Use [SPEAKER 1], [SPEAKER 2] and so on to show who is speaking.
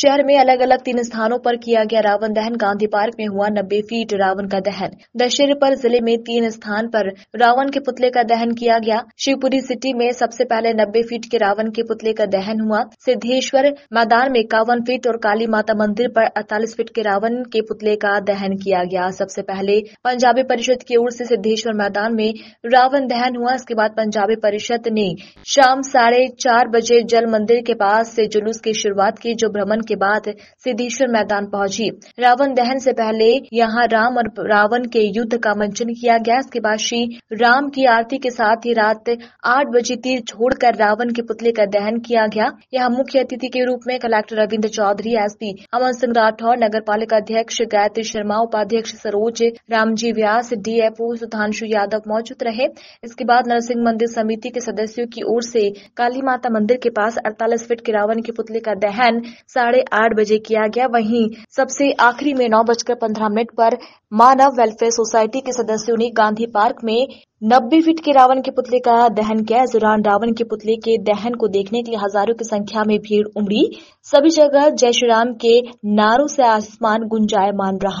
[SPEAKER 1] शहर में अलग अलग तीन स्थानों पर किया गया रावण दहन गांधी पार्क में हुआ नब्बे फीट रावण का दहन दशहरे पर जिले में तीन स्थान पर रावण के पुतले का दहन किया गया शिवपुरी सिटी में सबसे पहले नब्बे फीट के रावण के पुतले का दहन हुआ सिद्धेश्वर मैदान में इक्यावन फीट और काली माता मंदिर पर अड़तालीस फीट के रावण के पुतले का दहन किया गया सबसे पहले पंजाबी परिषद की ओर से सिद्धेश्वर मैदान में रावण दहन हुआ इसके बाद पंजाबी परिषद ने शाम साढ़े चार बजे जल मंदिर के पास से जुलूस की शुरुआत की जो भ्रमण दहन के बाद सिद्धेश्वर मैदान पहुंची रावण दहन से पहले यहाँ राम और रावण के युद्ध का मंचन किया गया इसके बाद श्री राम की आरती के साथ ही रात आठ बजे तीर छोड़कर रावण के पुतले का दहन किया गया यहाँ मुख्य अतिथि के रूप में कलेक्टर रविन्द्र चौधरी पी अमन सिंह राठौर नगर पालिका अध्यक्ष गायत्री शर्मा उपाध्यक्ष सरोज रामजी व्यास डीएफओ सुधांशु यादव मौजूद रहे इसके बाद नरसिंह मंदिर समिति के सदस्यों की ओर से काली माता मंदिर के पास अड़तालीस फीट के रावण के पुतले का दहन साढ़े साढ़े आठ बजे किया गया वहीं सबसे आखिरी में नौ बजकर पंद्रह मिनट पर मानव वेलफेयर सोसाइटी के सदस्यों ने गांधी पार्क में नब्बे फीट के रावण के पुतले का दहन किया इस दौरान रावण के पुतले के दहन को देखने के लिए हजारों की संख्या में भीड़ उमड़ी सभी जगह जय श्री राम के नारों से आसमान गुंजायमान रहा